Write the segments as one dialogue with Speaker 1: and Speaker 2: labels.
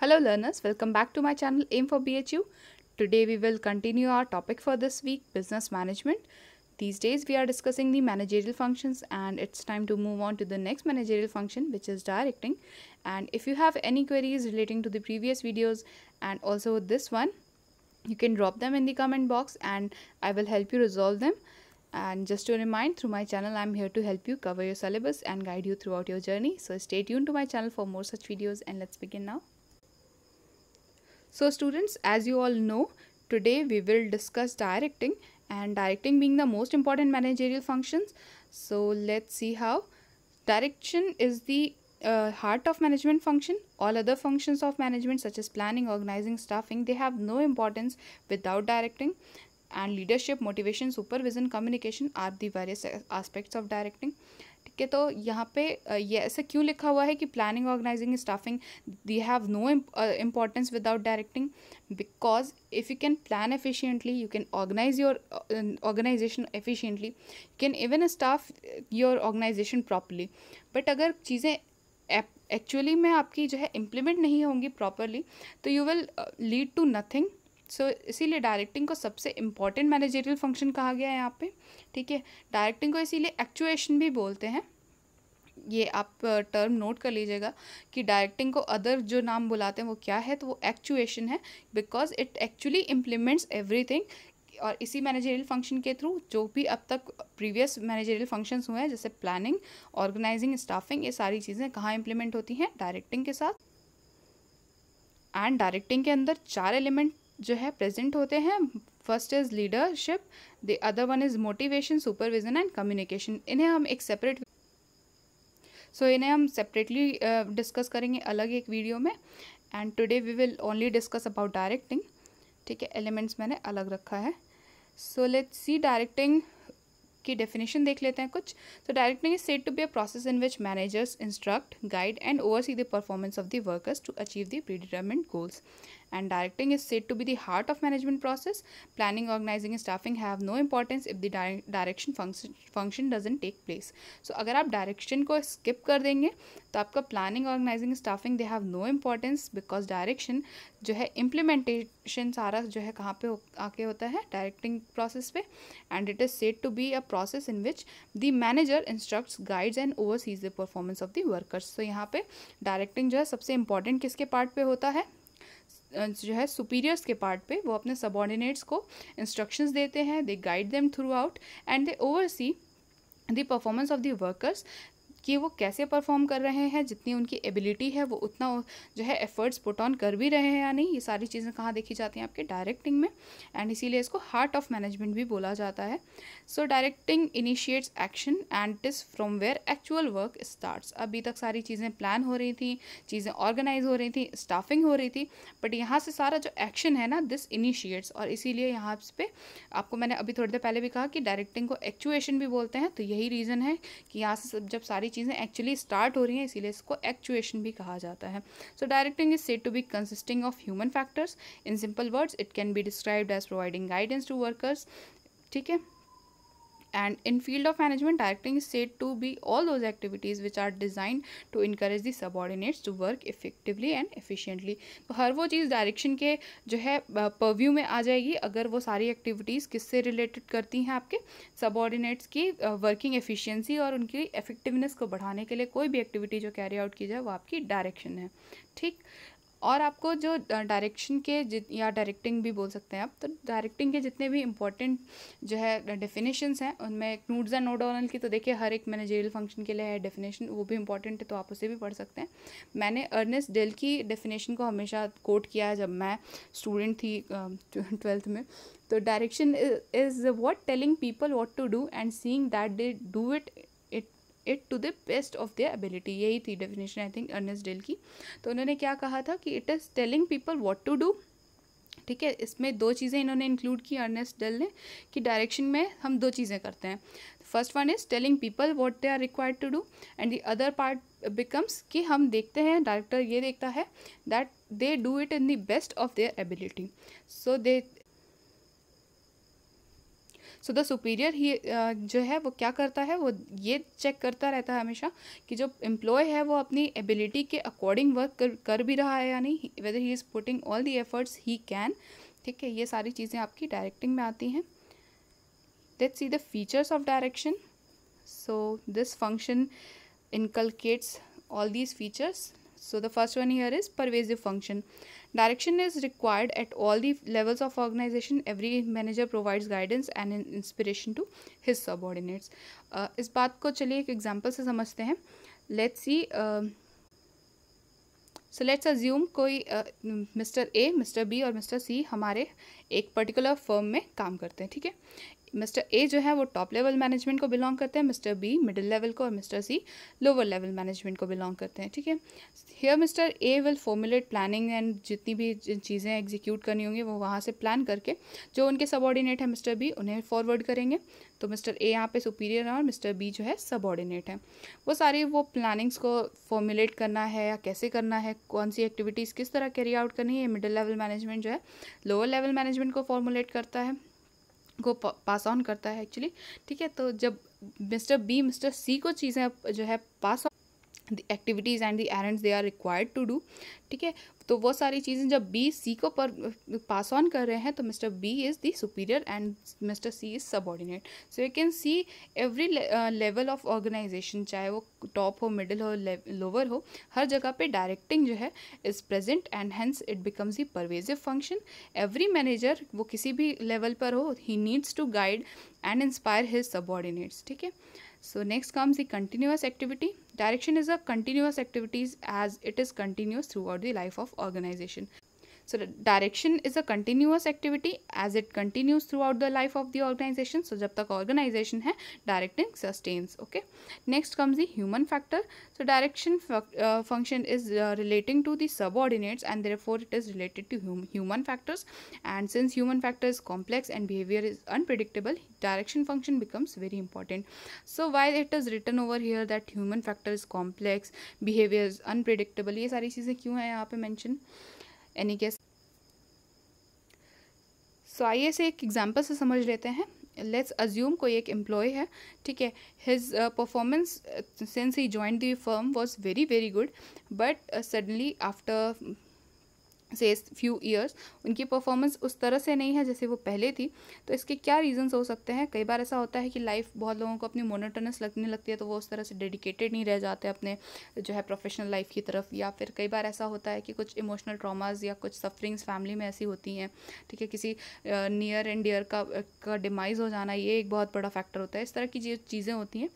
Speaker 1: Hello learners, welcome back to my channel Aim for BHU. Today we will continue our topic for this week, Business Management. These days we are discussing the managerial functions and it's time to move on to the next managerial function which is directing. And if you have any queries relating to the previous videos and also this one, you can drop them in the comment box and I will help you resolve them. And just to remind, through my channel, I'm here to help you cover your syllabus and guide you throughout your journey. So stay tuned to my channel for more such videos and let's begin now. So students, as you all know, today we will discuss directing and directing being the most important managerial functions. So let's see how. Direction is the uh, heart of management function. All other functions of management such as planning, organizing, staffing, they have no importance without directing and leadership, motivation, supervision, communication are the various aspects of directing. के तो यहाँ पे ये ऐसा क्यों लिखा हुआ है कि planning organising staffing they have no importance without directing because if you can plan efficiently you can organise your organisation efficiently you can even staff your organisation properly but अगर चीज़ें एक्चुअली में आपकी जो है इम्प्लीमेंट नहीं होंगी properly तो you will lead to nothing so so, इसीलिए डायरेक्टिंग को सबसे इम्पॉर्टेंट मैनेजरियल फंक्शन कहा गया है यहाँ पे ठीक है डायरेक्टिंग को इसीलिए एक्चुएशन भी बोलते हैं ये आप टर्म नोट कर लीजिएगा कि डायरेक्टिंग को अदर जो नाम बुलाते हैं वो क्या है तो वो एक्चुएशन है because it actually implements everything और इसी मैनेजरियल फंक्शन के थ्रू जो भी अब तक प्रीवियस मैनेजरियल फंक्शंस हुए हैं जैसे प्लानिंग ऑर्गेनाइजिंग स्टाफिंग ये सारी चीज़ें कहाँ इम्प्लीमेंट होती हैं डायरेक्टिंग के साथ एंड डायरेक्टिंग के अंदर चार एलिमेंट जो है प्रेजेंट होते हैं first is leadership the other one is motivation supervision and communication इन्हें हम एक सेपरेट सो so, इन्हें हम सेपरेटली डिस्कस करेंगे अलग एक वीडियो में and today we will only discuss about directing ठीक है एलिमेंट्स मैंने अलग रखा है सो लेट सी डायरेक्टिंग की डेफिनेशन देख लेते हैं कुछ तो directing is said to be a process in which managers instruct guide and see the performance of the workers to achieve the predetermined goals and directing is said to be the heart of management process. Planning, organizing, and staffing have no importance if the di direction function function doesn't take place. So agar aap direction ko skip kar denge to aapka planning, organizing, and staffing they have no importance because direction जो है implementation सारा जो है कहाँ पे हो, आके होता है directing process पे and it is said to be a process in which the manager instructs, guides and oversees the performance of the workers. So यहाँ पे directing जो है सबसे important किसके part पे होता है जो है सुपीरियर्स के पार्ट पे वो अपने सबॉर्डिनेट्स को इंस्ट्रक्शंस देते हैं they guide them throughout and they oversee the performance of the workers कि वो कैसे परफॉर्म कर रहे हैं जितनी उनकी एबिलिटी है वो उतना जो है एफर्ट्स पुट ऑन कर भी रहे हैं या नहीं ये सारी चीज़ें कहाँ देखी जाती हैं आपके डायरेक्टिंग में एंड इसीलिए इसको हार्ट ऑफ मैनेजमेंट भी बोला जाता है so directing initiates action and it's from where actual work starts अभी तक सारी चीज़ें प्लान हो रही थी चीज़ें ऑर्गेनाइज हो रही थी स्टाफिंग हो रही थी बट यहाँ से सारा जो एक्शन है ना दिस इनिशिएट्स और इसीलिए यहाँ पे आपको मैंने अभी थोड़ी देर पहले भी कहा कि डायरेक्टिंग को एक्चुएशन भी बोलते हैं तो यही रीज़न है कि यहाँ से जब सारी चीज़ें एक्चुअली स्टार्ट हो रही हैं इसीलिए इसको एक्चुएशन भी कहा जाता है so directing is said to be consisting of human factors in simple words it can be described as providing guidance to workers ठीक है and in field of management directing is said to be all those activities which are designed to encourage the subordinates to work effectively and efficiently तो हर वो चीज़ direction के जो है purview में आ जाएगी अगर वो सारी एक्टिविटीज़ किससे रिलेटेड करती हैं आपके सबॉर्डिनेट्स की वर्किंग एफिशिएंसी और उनकी इफेक्टिवनेस को बढ़ाने के लिए कोई भी एक्टिविटी जो कैरी आउट की जाए वो आपकी डायरेक्शन है ठीक और आपको जो डायरेक्शन के या डायरेक्टिंग भी बोल सकते हैं आप तो डायरेक्टिंग के जितने भी इंपॉर्टेंट जो है डेफिनेशंस हैं उनमें नूड्स एंड नोडोनल की तो देखिए हर एक मैनेजरियल फंक्शन के लिए है डेफिनेशन वो भी इंपॉर्टेंट है तो आप उसे भी पढ़ सकते हैं मैंने अर्नेस डेल की डेफिनेशन को हमेशा कोट किया है जब मैं स्टूडेंट थी ट्वेल्थ में तो direction is what telling people what to do and seeing that they do it it to the best of their ability यही थी definition I think Ernest Dale की तो उन्होंने क्या कहा था कि it is telling people what to do ठीक है इसमें दो चीज़ें इन्होंने इंक्लूड की अर्नेस्ट डेल ने कि डायरेक्शन में हम दो चीज़ें करते हैं first one is telling people what they are required to do and the other part becomes कि हम देखते हैं डायरेक्टर ये देखता है that they do it in the best of their ability so they so the superior ही जो है वो क्या करता है वो ये चेक करता रहता है हमेशा कि जो एम्प्लॉय है वो अपनी एबिलिटी के अकॉर्डिंग वर्क कर, कर भी रहा है या नहीं whether he is putting all the efforts he can ठीक है ये सारी चीज़ें आपकी डायरेक्टिंग में आती हैं that see the features of direction so this function inculcates all these features So the first one here is pervasive function. Direction is required at all the levels of organization. Every manager provides guidance and inspiration to his subordinates. Uh, is इस बात को चलिए एक example से समझते हैं let's see so let's assume कोई Mister A Mister B और मिस्टर सी हमारे एक पर्टिकुलर फर्म में काम करते हैं ठीक है मिस्टर ए जो है वो टॉप लेवल मैनेजमेंट को बिलोंग करते हैं मिस्टर बी मिडिल लेवल को और Mister C lower level management को बिलोंग करते हैं ठीक है here Mister A will formulate planning and जितनी भी चीज़ें एग्जीक्यूट करनी होंगी वो वहाँ से प्लान करके जो उनके सबॉर्डिनेट है मिस्टर बी उन्हें फॉरवर्ड करेंगे तो मिस्टर ए यहाँ पे सुपीरियर है और मिस्टर बी जो है सबॉर्डिनेट है वो सारी वो प्लानिंग्स को फॉर्मुलेट करना है या कैसे करना है कौन सी एक्टिविटीज़ किस तरह कैरी आउट करनी है मिडिल लेवल मैनेजमेंट जो है लोअर लेवल मैनेजमेंट को फॉर्मुलेट करता है को पास ऑन करता है एक्चुअली ठीक है तो जब मिस्टर बी मिस्टर सी को चीज़ें जो है pass on the activities and the errands they are required to do ठीक है तो वो सारी चीज़ें जब बी सी को पर पास uh, ऑन कर रहे हैं तो Mister B is the superior and Mister C is subordinate so you can see every level of organization चाहे वो टॉप हो मिडिल हो लोअर हो हर जगह पे डायरेक्टिंग जो है is present and hence it becomes the pervasive function every manager वो किसी भी लेवल पर हो he needs to guide and inspire his subordinates ठीक है So next comes the continuous activity. Direction is a continuous activities as it is continuous throughout the life of organization. So the direction is a continuous activity as it continues throughout the life of the organization. So jab tak organization hai directing sustains. Okay. Next comes the human factor. So direction uh, function is uh, relating to the subordinates and therefore it is related to hum human factors. And since human factor is complex and behavior is unpredictable, direction function becomes very important. So while it is written over here that human factor is complex, behavior is unpredictable, ye sari cheeze kyun hai yahan pe mention? Any case so आइए से एक example से समझ लेते हैं let's assume कोई एक employ है ठीक है his performance since he join the firm was very very good but suddenly after say few years उनकी परफॉर्मेंस उस तरह से नहीं है जैसे वो पहले थी तो इसके क्या रीजंस हो सकते हैं कई बार ऐसा होता है कि लाइफ बहुत लोगों को अपनी मोनोटनस लगने लगती है तो वो उस तरह से डेडिकेटेड नहीं रह जाते अपने जो है प्रोफेशनल लाइफ की तरफ या फिर कई बार ऐसा होता है कि कुछ इमोशनल ट्रामाज या कुछ सफरिंग्स फैमिली में ऐसी होती हैं ठीक है किसी नियर एंड डियर का का डिमाइज हो जाना ये एक बहुत बड़ा फैक्टर होता है इस तरह की चीज़ें होती हैं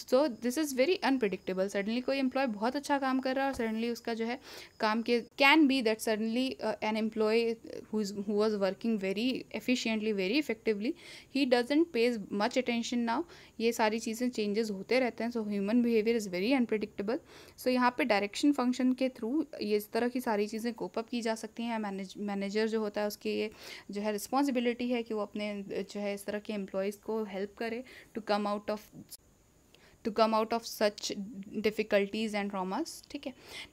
Speaker 1: so this is very unpredictable suddenly कोई एम्प्लॉय बहुत अच्छा काम कर रहा है और सडनली उसका जो है काम के can be that suddenly an employee who was working very efficiently very effectively he doesn't pays much attention now ये सारी चीज़ें चेंजेस होते रहते हैं so human behaviour is very unpredictable so यहाँ पर डायरेक्शन फंक्शन के थ्रू ये इस तरह की सारी चीज़ें कोपअप की जा सकती हैं मैनेज मैनेजर जो होता है उसकी ये जो है रिस्पॉन्सिबिलिटी है कि वो अपने जो है इस तरह के एम्प्लॉयज़ को हेल्प करे to come out of to come out of such difficulties and traumas okay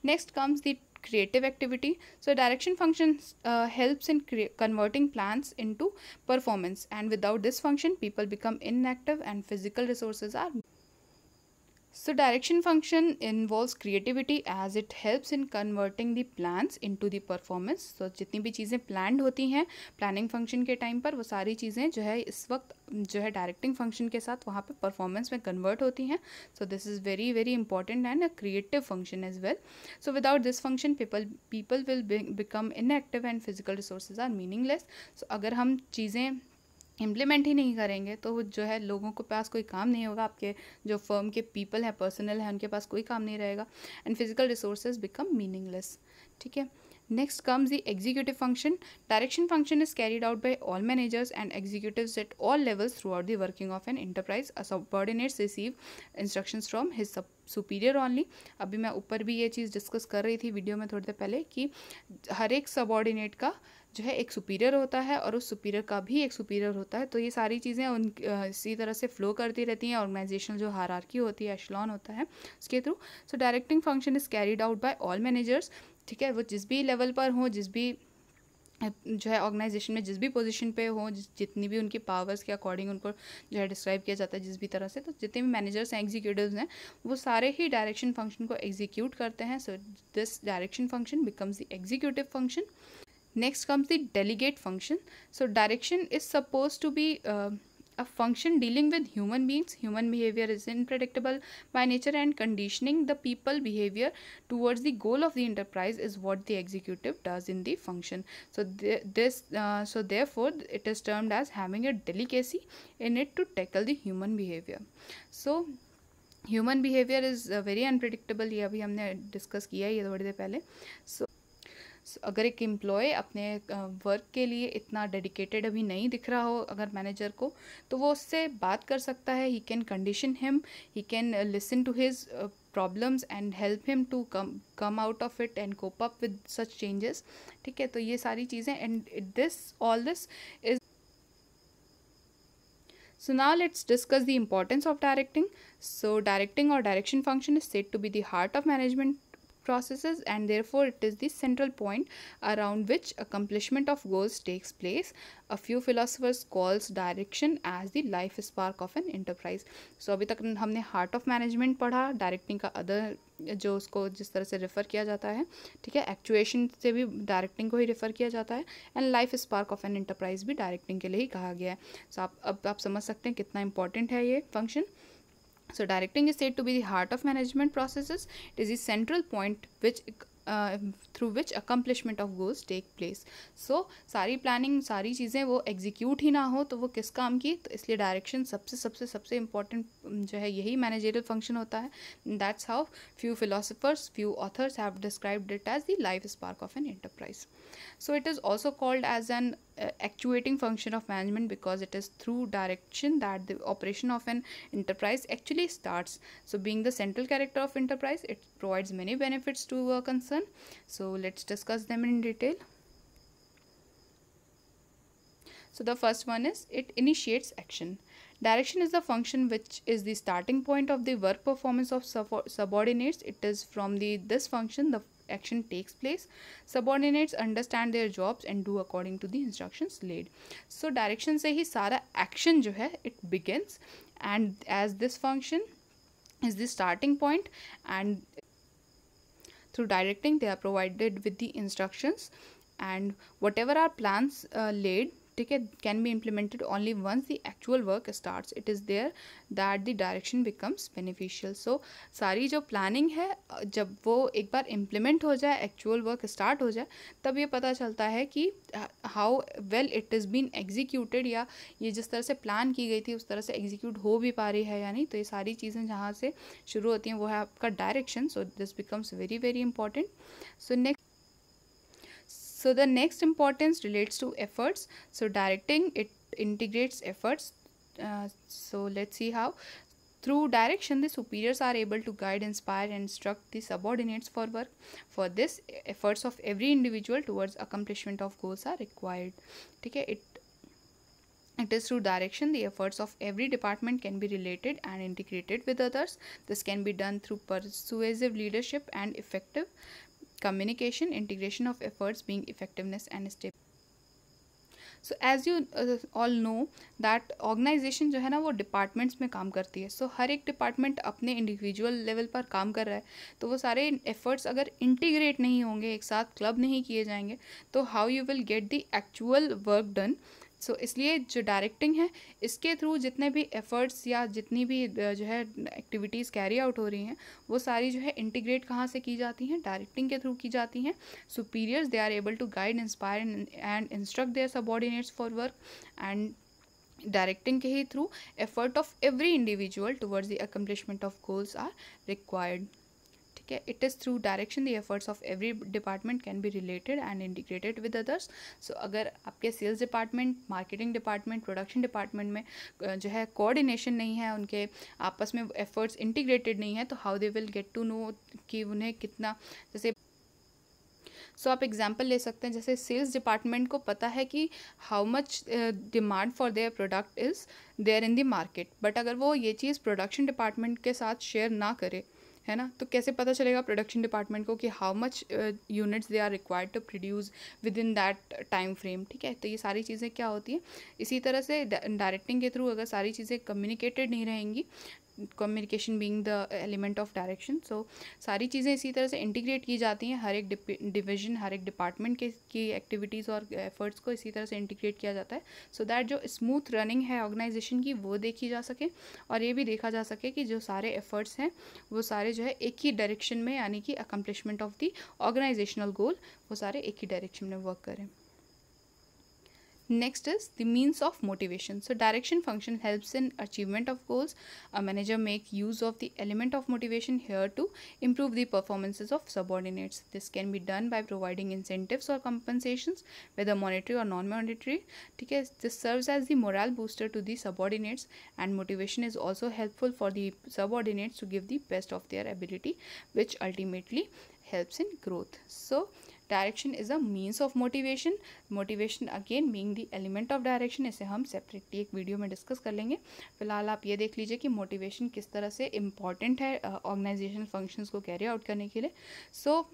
Speaker 1: next comes the creative activity so direction function uh, helps in converting plans into performance and without this function people become inactive and physical resources are So direction function involves creativity as it helps in converting the plans into the performance. So जितनी भी चीज़ें planned होती हैं planning function के time पर वो सारी चीज़ें जो है इस वक्त जो है directing function के साथ वहाँ पे performance में convert होती हैं. So this is very very important and a creative function as well. So without this function people people will be, become inactive and physical resources are meaningless. So अगर हम चीज़ें इम्प्लीमेंट ही नहीं करेंगे तो जो है लोगों के पास कोई काम नहीं होगा आपके जो फर्म के पीपल हैं पर्सनल हैं उनके पास कोई काम नहीं रहेगा and physical resources become meaningless ठीक है next comes the executive function direction function is carried out by all managers and executive at all levels throughout the working of an enterprise subordinates receive instruction from his sub superior only अभी मैं ऊपर भी ये चीज़ discuss कर रही थी video में थोड़ी देर पहले कि हर एक सबॉर्डिनेट का जो है एक सुपीरियर होता है और उस सुपीरियर का भी एक सुपीरियर होता है तो ये सारी चीज़ें उन इसी तरह से फ्लो करती रहती हैं ऑर्गेनाइजेशनल जो हारारकी होती है एशलॉन होता है उसके through so directing function is carried out by all managers ठीक है वो जिस भी लेवल पर हों जिस भी जो है ऑर्गेनाइजेशन में जिस भी पोजीशन पे हो जितनी भी उनकी पावर्स के अकॉर्डिंग उनको जो है डिस्क्राइब किया जाता है जिस भी तरह से तो जितने भी मैनेजर्स हैं एग्जीक्यूटिव हैं वो सारे ही डायरेक्शन फंक्शन को एग्जीक्यूट करते हैं so this direction function becomes the executive function Next comes the delegate function. So direction is supposed to be uh, a function dealing with human beings. Human behavior is unpredictable by nature and conditioning the people behavior towards the goal of the enterprise is what the executive does in the function. So th this, uh, so therefore it is termed as having a delicacy in it to tackle the human behavior. So human behavior is uh, very unpredictable. ये अभी हमने discussed किया है ये थोड़ी देर पहले अगर एक एम्प्लॉय अपने वर्क के लिए इतना डेडिकेटेड अभी नहीं दिख रहा हो अगर मैनेजर को तो वो उससे बात कर सकता है he can condition him he can listen to his problems and help him to come come out of it and cope up with such changes ठीक है तो ये सारी चीज़ें and this all this is So now let's discuss the importance of directing. So directing or direction function is said to be the heart of management processes and therefore it is the central point around which accomplishment of goals takes place a few philosophers calls direction as the life spark of an enterprise so abhi tak humne heart of management padha directing ka other जो उसको जिस तरह से refer किया जाता है ठीक है एक्चुएशन से भी डायरेक्टिंग को ही रेफ़र किया जाता है and life spark of an enterprise भी डायरेक्टिंग के लिए ही कहा गया है सो so, आप अब आप समझ सकते हैं कितना इंपॉर्टेंट है ये function so directing is said to be the heart of management processes it is the central point which uh, through which accomplishment of goals take place so सारी planning सारी चीज़ें वो execute ही ना हो तो वो किस काम की तो इसलिए direction सबसे सबसे सबसे important जो है यही managerial function होता है that's how few philosophers few authors have described it as the life spark of an enterprise so it is also called as an uh, actuating function of management because it is through direction that the operation of an enterprise actually starts so being the central character of enterprise it provides many benefits to a concern so let's discuss them in detail so the first one is it initiates action Direction is the function which is the starting point of the work performance of subordinates. It is from the this function the action takes place. Subordinates understand their jobs and do according to the instructions laid. So direction say hi सारा action jo hai it begins and as this function is the starting point and through directing they are provided with the instructions and whatever are plans uh, laid ठीक है can be implemented only once the actual work starts it is there that the direction becomes beneficial so सारी जो planning है जब वो एक बार implement हो जाए एक्चुअल वर्क स्टार्ट हो जाए तब ये पता चलता है कि how well it is been executed या ये जिस तरह से प्लान की गई थी उस तरह से एग्जीक्यूट हो भी पा रही है या नहीं तो ये सारी चीज़ें जहाँ से शुरू होती हैं वो है आपका direction so this becomes very very important so next So the next importance relates to efforts. So directing it integrates efforts. Uh, so let's see how. Through direction, the superiors are able to guide, inspire, and instruct the subordinates for work. For this, efforts of every individual towards accomplishment of goals are required. Okay, it it is through direction the efforts of every department can be related and integrated with others. This can be done through persuasive leadership and effective communication, integration of efforts being effectiveness and stability. So as you all know that organization जो है ना वो departments में काम करती है so so, हर एक department अपने इंडिविजुअल लेवल पर काम कर रहा है तो वो सारे एफर्ट्स अगर इंटीग्रेट नहीं होंगे एक साथ क्लब नहीं किए जाएंगे तो how you will get the actual work done so so, इसलिए जो डायरेक्टिंग है इसके थ्रू जितने भी एफ़र्ट्स या जितनी भी जो है एक्टिविटीज़ कैरी आउट हो रही हैं वो सारी जो है इंटीग्रेट कहाँ से की जाती हैं डायरेक्टिंग के थ्रू की जाती हैं superiors they are able to guide inspire and instruct their subordinates for work and directing के ही through effort of every individual towards the accomplishment of goals are required ठीक है it is through direction the efforts of every department can be related and integrated with others so अगर आपके sales department marketing department production department में जो है coordination नहीं है उनके आपस में एफर्ट्स इंटीग्रेटेड नहीं है तो how they will get to know कि उन्हें कितना जैसे सो so, आप एग्जाम्पल ले सकते हैं जैसे सेल्स डिपार्टमेंट को पता है कि how much demand for their product is there in the market but अगर वो ये चीज़ प्रोडक्शन डिपार्टमेंट के साथ शेयर ना करे है ना तो कैसे पता चलेगा प्रोडक्शन डिपार्टमेंट को कि how much units they are required to produce within that time frame ठीक है तो ये सारी चीज़ें क्या होती हैं इसी तरह से डायरेक्टिंग के थ्रू अगर सारी चीज़ें कम्युनिकेटेड नहीं रहेंगी communication being the element of direction so सारी चीज़ें इसी तरह से इंटीग्रेट की जाती हैं हर एक डिविजन हर एक डिपार्टमेंट के की एक्टिविटीज़ और एफर्ट्स को इसी तरह से इंटीग्रेट किया जाता है सो so दैट जो स्मूथ रनिंग है ऑर्गेनाइजेशन की वो देखी जा सके और ये भी देखा जा सके कि जो सारे एफर्ट्स हैं वो सारे जो है एक ही डायरेक्शन में यानी कि accomplishment of the organizational goal वो सारे एक ही डायरेक्शन में वर्क करें Next is the means of motivation. So direction function helps in achievement of goals. A manager make use of the element of motivation here to improve the performances of subordinates. This can be done by providing incentives or compensations whether monetary or non-monetary. This serves as the morale booster to the subordinates and motivation is also helpful for the subordinates to give the best of their ability which ultimately helps in growth. So direction is a means of motivation motivation again being the element of direction इसे हम separately एक video में discuss कर लेंगे फिलहाल आप ये देख लीजिए कि मोटिवेशन किस तरह से इंपॉर्टेंट है ऑर्गेनाइजेशन uh, फंक्शंस को कैरी आउट करने के लिए so so,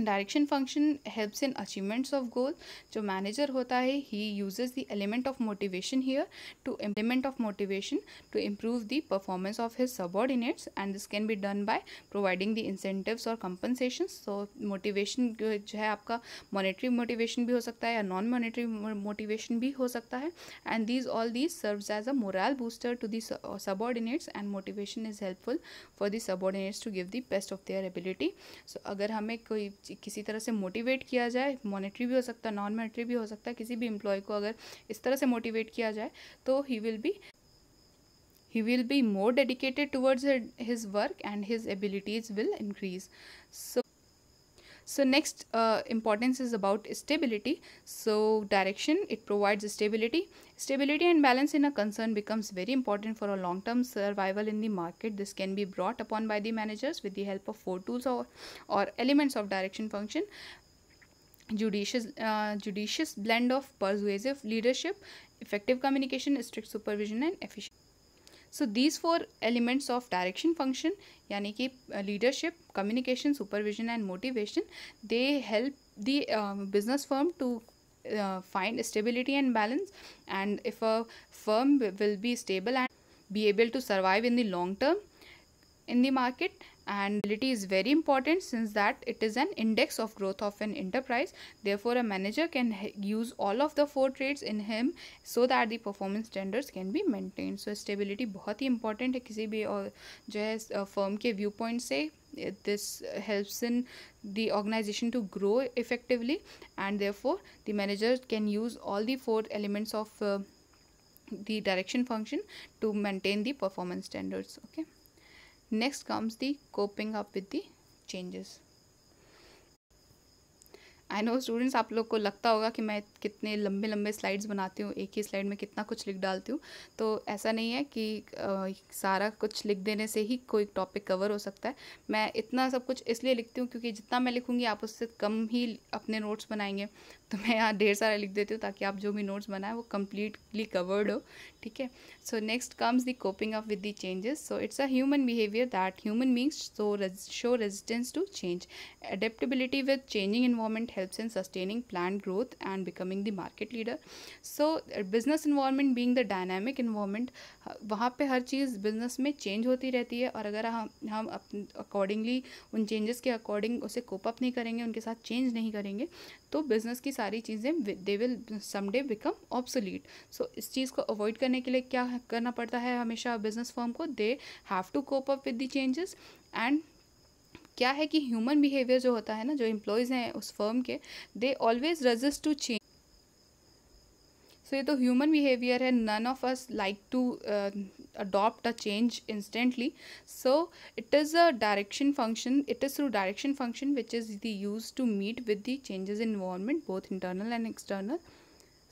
Speaker 1: direction function helps in achievements of goal जो मैनेजर होता है he uses the element of motivation here to element of motivation to improve the performance of his subordinates and this can be done by providing the incentives और compensation so motivation जो है आपका monetary motivation भी हो सकता है या non monetary motivation भी हो सकता है and these all these serve as a moral booster to the subordinates and motivation is helpful for the subordinates to give the best of their ability so अगर हमें कोई किसी तरह से मोटिवेट किया जाए मॉनेटरी भी हो सकता है नॉन मॉनेटरी भी हो सकता है किसी भी एम्प्लॉय को अगर इस तरह से मोटिवेट किया जाए तो he will be he will be more dedicated towards his work and his abilities will increase so So next uh, importance is about stability. So direction, it provides stability. Stability and balance in a concern becomes very important for a long-term survival in the market. This can be brought upon by the managers with the help of four tools or, or elements of direction function judicious uh, judicious blend of persuasive leadership effective communication strict supervision and efficient so these four elements of direction function यानी कि leadership communication supervision and motivation they help the um, business firm to uh, find stability and balance and if a firm will be stable and be able to survive in the long term in the market and liquidity is very important since that it is an index of growth of an enterprise therefore a manager can use all of the four traits in him so that the performance standards can be maintained so stability बहुत ही important है किसी भी firm के viewpoint से this helps in the organization to grow effectively and therefore the manager can use all the four elements of uh, the direction function to maintain the performance standards okay next comes the coping up with the changes I know students आप लोग को लगता होगा कि मैं कितने लंबे लंबे स्लाइड्स बनाती हूँ एक ही स्लाइड में कितना कुछ लिख डालती हूँ तो ऐसा नहीं है कि आ, सारा कुछ लिख देने से ही कोई टॉपिक कवर हो सकता है मैं इतना सब कुछ इसलिए लिखती हूँ क्योंकि जितना मैं लिखूँगी आप उससे कम ही अपने नोट्स बनाएंगे तो मैं यहाँ ढेर सारा लिख देती हूँ ताकि आप जो भी नोट्स बनाएं वो कम्प्लीटली कवर्ड हो ठीक है so next comes the coping of with the changes so it's a human behaviour that human beings show resistance to change adaptability with changing environment helps in sustaining plant growth and becoming the market leader so uh, business environment being the dynamic environment uh, वहाँ पे हर चीज़ business में change होती रहती है और अगर हम हम अकॉर्डिंगली उन चेंजेस के अकॉर्डिंग उसे कोप अप नहीं करेंगे उनके साथ चेंज नहीं करेंगे तो बिज़नेस की सारी चीज़ें they will someday become obsolete so इस चीज़ को अवॉइड करने के लिए क्या करना पड़ता है हमेशा बिजनेस फॉर्म को they have to cope up with the changes and क्या है कि ह्यूमन बिहेवियर जो होता है ना जो एम्प्लॉयज़ हैं उस फर्म के they always resist to change so ये तो ह्यूमन बिहेवियर है none of us like to adopt a change instantly so it is a direction function it is through direction function which is the use to meet with the changes in environment both internal and external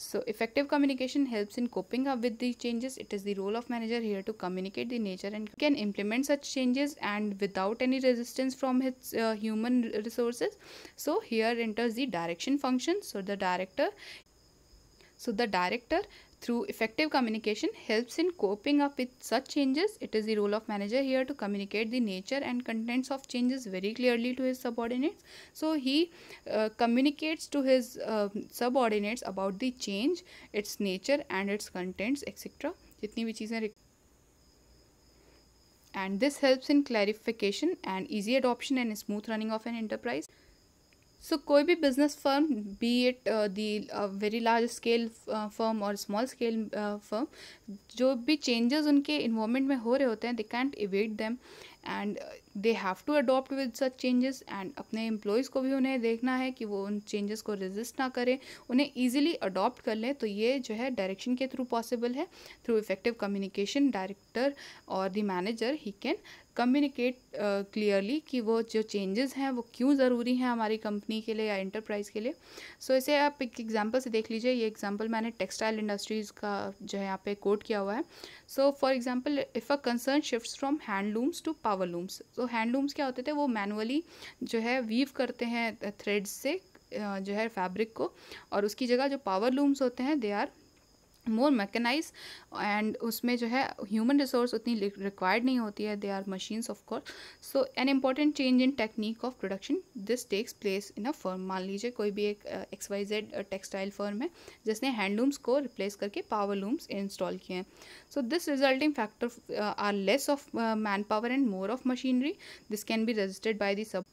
Speaker 1: So effective communication helps in coping up with these changes. It is the role of manager here to communicate the nature and can implement such changes and without any resistance from his uh, human resources. So here enters the direction function. So the director so the director through effective communication helps in coping up with such changes. It is the role of manager here to communicate the nature and contents of changes very clearly to his subordinates. So he uh, communicates to his uh, subordinates about the change, its nature and its contents etc. जितनी भी चीज़ें and this helps in clarification and easy adoption and smooth running of an enterprise. So so, कोई भी business firm be it the very large scale firm और small scale firm जो भी changes उनके environment में हो रहे होते हैं they can't evade them and they have to adopt with such changes and अपने एम्प्लॉयज़ को भी उन्हें देखना है कि वो उन चेंजेस को रेजिस्ट ना करें उन्हें ईजिली अडोप्ट कर लें तो ये जो है डायरेक्शन के थ्रू पॉसिबल है थ्रू इफेक्टिव कम्युनिकेशन डायरेक्टर और the manager he can communicate clearly कि वो जो चेंजेस हैं वो क्यों ज़रूरी हैं हमारी कंपनी के लिए या इंटरप्राइज के लिए सो so, इसे आप एक एग्जांपल से देख लीजिए ये एग्जांपल मैंने टेक्सटाइल इंडस्ट्रीज़ का जो है यहाँ पे कोट किया हुआ है so for example if a concern shift from handlooms to power looms तो हैंडलूम्स क्या होते थे वो मैनुअली जो है वीव करते हैं थ्रेड्स से जो है फैब्रिक को और उसकी जगह जो पावर लूम्स होते हैं they are more mechanise and उसमें जो है ह्यूमन रिसोर्स उतनी रिक्वायर्ड नहीं होती है they are machines of course so an important change in technique of production this takes place in a firm मान लीजिए कोई भी एक X Y Z textile firm है जिसने हैंडलूम्स को रिप्लेस करके पावर लूम्स इंस्टॉल किए हैं so this resulting factor are less of man power and more of machinery this can be registered by the sub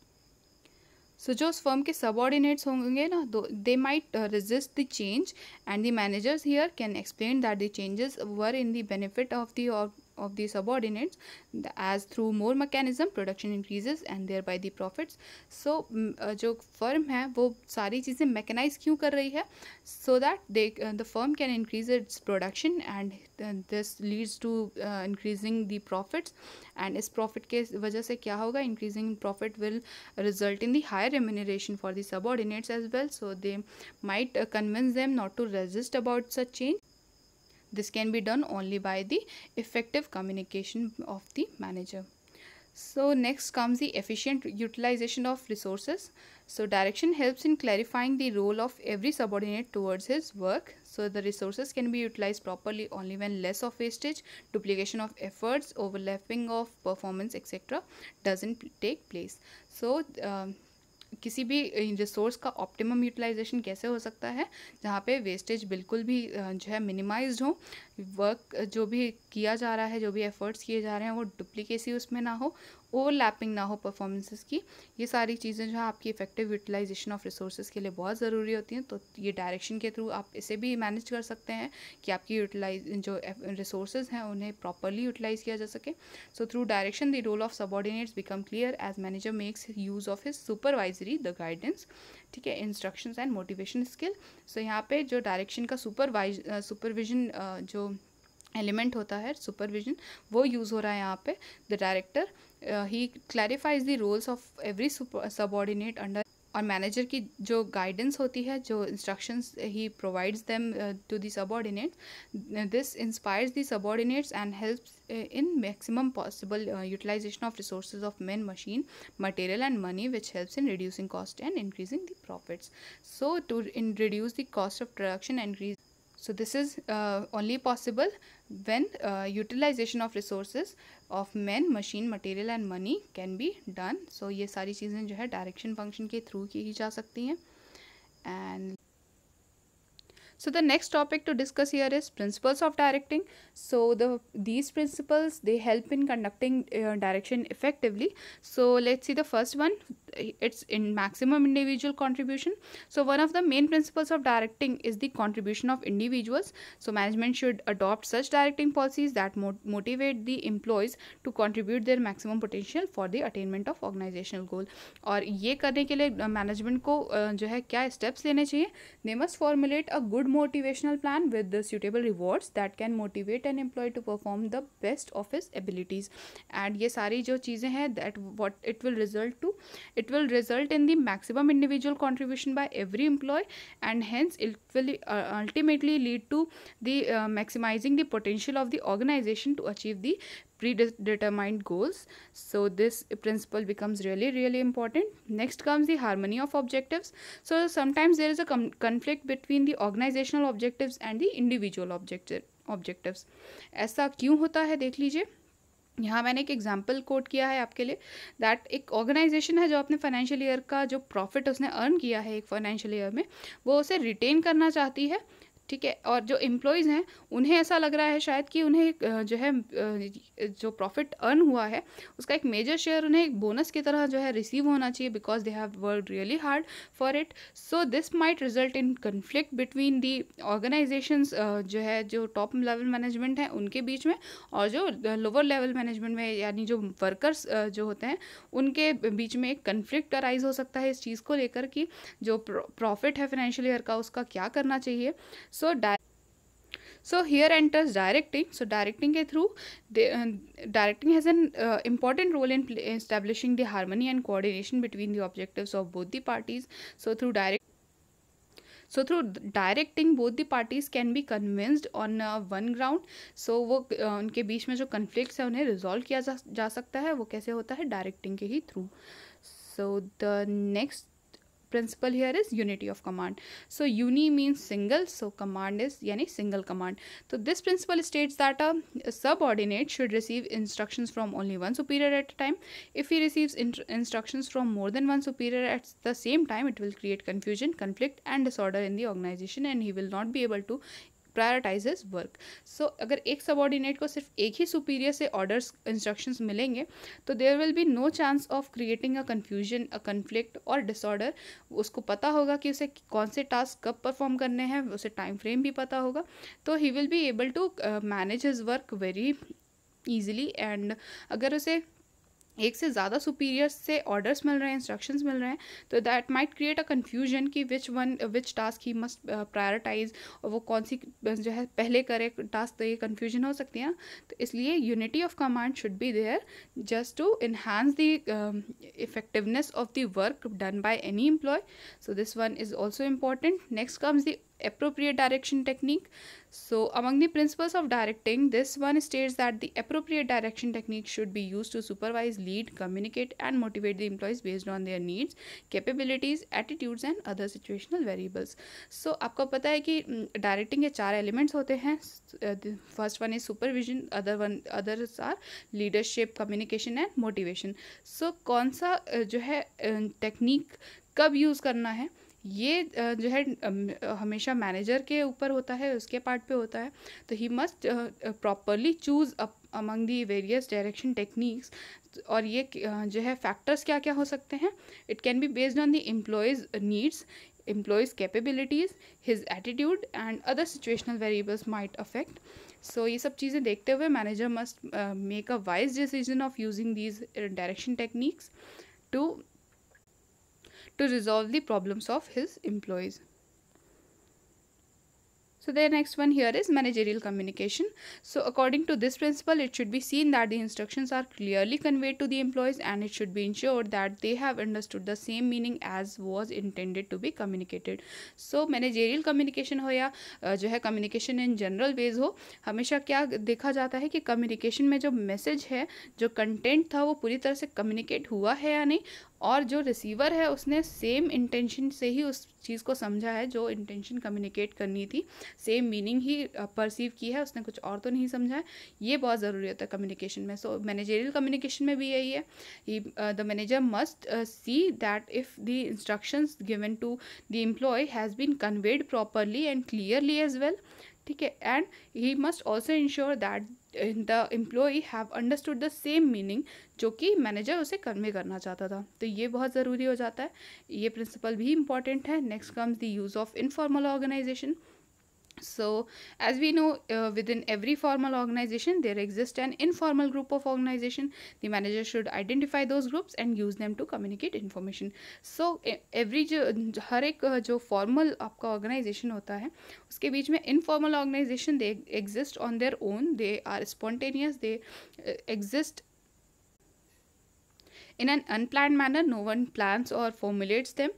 Speaker 1: so जो उस firm के subordinates होंगे ना दो they might resist the change and the managers here can explain that the changes were in the benefit of the of the subordinates as through more mechanism production increases and thereby the profits so jo uh, firm hai wo sari cheeze mechanize kyu so that uh, the firm can increase its production and uh, this leads to increasing the profits and is profit ke wajah increasing profit will result in the higher remuneration for the subordinates as well so they might convince them not to resist about such change this can be done only by the effective communication of the manager. So next comes the efficient utilization of resources. So direction helps in clarifying the role of every subordinate towards his work. So the resources can be utilized properly only when less of wastage, duplication of efforts, overlapping of performance etc. doesn't take place. So um, किसी भी resource का optimum utilisation कैसे हो सकता है जहाँ पे wastage बिल्कुल भी जो है मिनिमाइज्ड हो वर्क जो भी किया जा रहा है जो भी एफ़र्ट्स किए जा रहे हैं वो डुप्लीकेसी उसमें ना हो ओवरलैपिंग ना हो परफॉर्मेंसेस की ये सारी चीज़ें जो है आपकी इफेक्टिव यूटिलाइजेशन ऑफ रिसोर्स के लिए बहुत ज़रूरी होती हैं तो ये डायरेक्शन के थ्रू आप इसे भी मैनेज कर सकते हैं कि आपकी यूटिलाइज जो रिसोर्स हैं उन्हें प्रॉपरली यूटिलाइज किया जा सके so through direction the role of subordinates become clear as manager makes use of his supervisory the guidance ठीक है instructions and motivation skill so यहाँ पे जो डायरेक्शन का सुपरवाइज सुपरविजन जो एलिमेंट होता है सुपरविजन वो यूज़ हो रहा है यहाँ पे the director he clarifies the roles of every subordinate under और मैनेजर की जो गाइडेंस होती है जो instructions he provides them to the subordinate this inspires the subordinates and helps in maximum possible utilisation of resource of men machine material and money which helps in reducing cost and increasing the profits so to in reduce the cost of production and So this is uh, only possible when uh, utilization of resources of men, machine, material and money can be done. So ye sari cheezein jo hai direction function ke through ki ही जा सकती हैं and So the next topic to discuss here is principles of directing. So the these principles they help in conducting uh, direction effectively. So let's see the first one it's in maximum individual contribution. So one of the main principles of directing is the contribution of individuals. So management should adopt such directing policies that mo motivate the employees to contribute their maximum potential for the attainment of organizational goal. Or, ये करने के लिए management uh, को uh, जो है क्या steps लेने चाहिए They must formulate a good motivational plan with the suitable rewards that can motivate an employee to perform the best of his abilities and ये सारी जो चीज़ें हैं that what it will result to it will result in the maximum individual contribution by every employee and hence it will uh, ultimately lead to the uh, maximizing the potential of the organization to achieve the predetermined goals so this principle becomes really really important next comes the harmony of objectives so sometimes there is a conflict between the organizational objectives and the individual objective objectives aisa kyun hota hai dekh lijiye यहाँ मैंने एक example coat किया है आपके लिए that एक organisation है जो अपने फाइनेंशियल ईयर का जो प्रॉफिट उसने अर्न किया है एक फाइनेंशियल ईयर में वो उसे रिटेन करना चाहती है ठीक है और जो एम्प्लॉयज़ हैं उन्हें ऐसा लग रहा है शायद कि उन्हें जो है जो प्रॉफिट अर्न हुआ है उसका एक मेजर शेयर उन्हें एक बोनस की तरह जो है रिसीव होना चाहिए because they have work really hard for it so this might result in conflict between the organisation जो है जो टॉप लेवल मैनेजमेंट है उनके बीच में और जो लोअर लेवल मैनेजमेंट में यानी जो वर्कर्स जो होते हैं उनके बीच में एक कन्फ्लिक्ट अराइज हो सकता है इस चीज़ को लेकर कि जो प्रॉफिट है फाइनेंशियल ईयर का उसका क्या करना चाहिए so so here enters directing so directing के through directing has an important role in establishing the harmony and coordination between the objective of both the parties so through direct so through directing both the parties can be convinced on one ground so वो uh, उनके बीच में जो conflict है उन्हें resolve किया जा, जा सकता है वो कैसे होता है डायरेक्टिंग के ही through so the next principle here is unity of command. So uni means single. So command is any single command. So this principle states that a, a subordinate should receive instructions from only one superior at a time. If he receives instructions from more than one superior at the same time, it will create confusion, conflict and disorder in the organization and he will not be able to prioritise work so अगर एक subordinate को सिर्फ एक ही superior से orders instruction मिलेंगे तो there will be no chance of creating a confusion a conflict और डिसऑर्डर उसको पता होगा कि उसे कौन से टास्क कब परफॉर्म करने हैं उसे टाइम फ्रेम भी पता होगा तो he will be able to manage his work very easily and अगर उसे एक से ज़्यादा सुपीरियर से ऑर्डर्स मिल रहे हैं इंस्ट्रक्शंस मिल रहे हैं तो that might create a confusion कि which one which task he must prioritise और वो कौन सी uh, जो है पहले करे टास्क तो ये कन्फ्यूजन हो सकती है तो इसलिए unity of command should be there just to enhance the effectiveness of the work done by any employee so this one is also important next comes the appropriate direction technique so among the principles of directing this one states that the appropriate direction technique should be used to supervise lead communicate and motivate the employees based on their needs capabilities attitudes and other situational variables so aapko pata hai ki directing ke char elements hote hain first one is supervision other one others are leadership communication and motivation so kaun sa jo hai technique कब use करना है ये जो है हमेशा manager के ऊपर होता है उसके पार्ट पे होता है तो he must properly choose among the various direction techniques और ये जो है फैक्टर्स क्या क्या हो सकते हैं it can be based on the employees needs employees capabilities his attitude and other situational variables might affect so ये सब चीज़ें देखते हुए manager must make a wise decision of using these direction techniques to to resolve the problems of his employees. So the next one here is managerial communication. So according to this principle, it should be seen that the instructions are clearly conveyed to the employees and it should be ensured that they have understood the same meaning as was intended to be communicated. So managerial communication ho ya uh, jo hai communication in general ways ho hamesha kya dekha jata hai ki communication mein jo message hai jo content tha wo puri tarah se communicate hua hai ya nahi और जो receiver है उसने same intention से ही उस चीज़ को समझा है जो इंटेंशन कम्युनिकेट करनी थी सेम मीनिंग ही परसीव की है उसने कुछ और तो नहीं समझा है ये बहुत ज़रूरी होता है कम्युनिकेशन में सो मैनेजरियल कम्युनिकेशन में भी यही है the manager must see that if the instructions given to the employee has been conveyed properly and clearly as well ठीक है and he must also ensure that the employee have understood the same meaning जो कि manager उसे convey करना चाहता था तो ये बहुत ज़रूरी हो जाता है ये प्रिंसिपल भी इंपॉर्टेंट है next comes the use of informal organisation So, as we know, uh, within every formal organization, there exist an informal group of organization. The manager should identify those groups and use them to communicate information. So, every jo, har ek jo formal aapka organization hota hai uske beech mein informal organization they exist on their own. They are spontaneous. They uh, exist in an unplanned manner. No one plans or formulates them.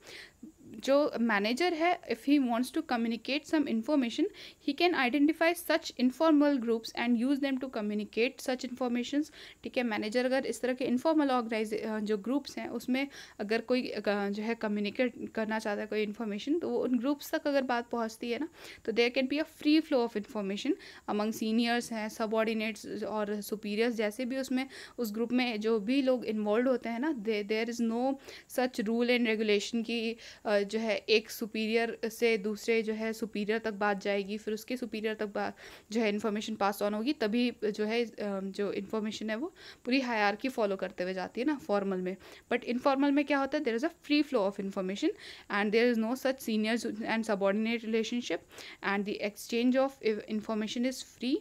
Speaker 1: जो manager है if he wants to communicate some information he can identify such informal groups and use them to communicate such information ठीक है manager अगर इस तरह के informal organise जो groups हैं उसमें अगर कोई जो है कम्युनिकेट करना चाहता है कोई इन्फॉर्मेशन तो वो उन ग्रुप्स तक अगर बात पहुँचती है ना तो there can be a free flow of information among seniors हैं सबॉर्डिनेट्स और सुपीरियर्स जैसे भी उसमें उस ग्रुप में जो भी लोग इन्वॉल्व होते हैं ना there is no such rule and regulation की uh, जो है एक सुपीरियर से दूसरे जो है सुपीरियर तक बात जाएगी फिर उसके सुपीरियर तक बात जो है इन्फॉर्मेशन पास ऑन होगी तभी जो है जो इन्फॉर्मेशन है वो पूरी हायर की फॉलो करते हुए जाती है ना फॉर्मल में बट इनफॉर्मल में क्या होता है there is a free flow of information and there is no such seniors and subordinate relationship and the exchange of information is free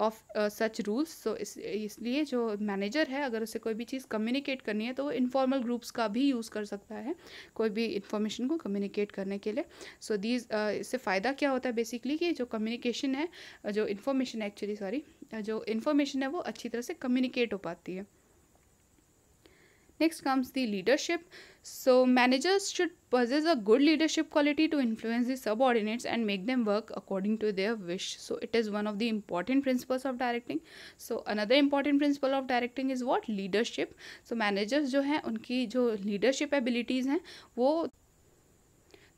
Speaker 1: of such rules so इसलिए जो मैनेजर है अगर उसे कोई भी चीज़ कम्युनिकेट करनी है तो वो इनफॉर्मल ग्रुप्स का भी यूज़ कर सकता है कोई भी इन्फॉर्मेशन को कम्युनिकेट करने के लिए सो दीज uh, इससे फ़ायदा क्या होता है बेसिकली कि जो कम्युनिकेशन है uh, जो इन्फॉर्मेशन एक्चुअली सॉरी जो इन्फॉर्मेशन है वो अच्छी तरह से कम्युनिकेट हो पाती है next comes the leadership so managers should possess a good leadership quality to influence the subordinates and make them work according to their wish so it is one of the important principles of directing so another important principle of directing is what leadership so managers जो हैं उनकी जो leadership abilities हैं वो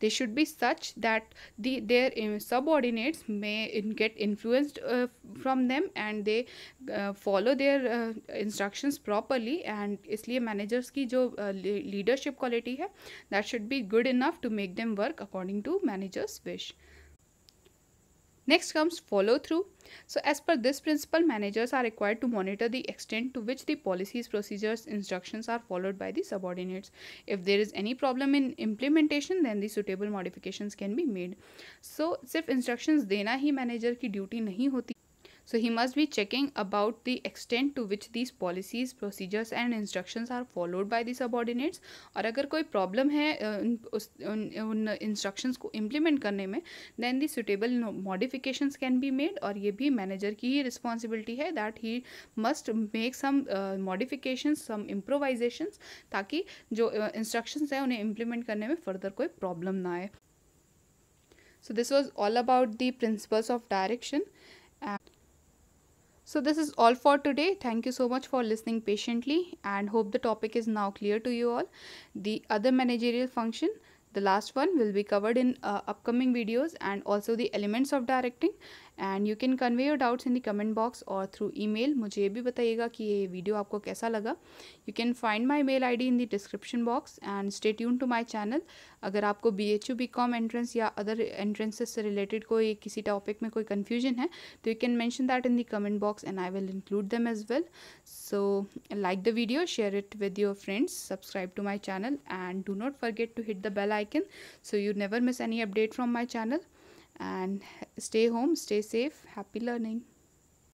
Speaker 1: They should be such that the their uh, subordinates may get influenced uh, from them and they uh, follow their uh, instructions properly and इसलिए managers की जो uh, leadership quality है that should be good enough to make them work according to manager's wish. Next comes follow through. So as per this principle, managers are required to monitor the extent to which the policies, procedures, instructions are followed by the subordinates. If there is any problem in implementation, then the suitable modifications can be made. So if instructions देना ही manager की duty नहीं होती So he must be checking about the extent to which these policies, procedures and instructions are followed by the subordinates. और अगर कोई problem है उन उस उन, उन इंस्ट्रक्शंस को इम्प्लीमेंट करने में then the suitable modification can be made और ये भी मैनेजर की ही रिस्पॉन्सिबिलिटी है that he must make some modification some improvisation ताकि जो इंस्ट्रक्शंस uh, हैं उन्हें इम्प्लीमेंट करने में फर्दर कोई प्रॉब्लम ना आए so this was all about the principles of direction So this is all for today. Thank you so much for listening patiently and hope the topic is now clear to you all. The other managerial function, the last one will be covered in uh, upcoming videos and also the elements of directing. And you can convey your doubts in the comment box और through email मुझे ये भी बताइएगा कि ये video आपको कैसा लगा you can find my mail I D in the description box and stay tune to my channel अगर आपको B H U B com entrance या अदर एंट्रेंसेस से रिलेटेड कोई किसी टॉपिक में कोई कन्फ्यूजन है तो you can mention that in the comment box and I will include them as well so like the video share it with your friends subscribe to my channel and do not forget to hit the bell icon so you never miss any update from my channel and stay home stay safe happy learning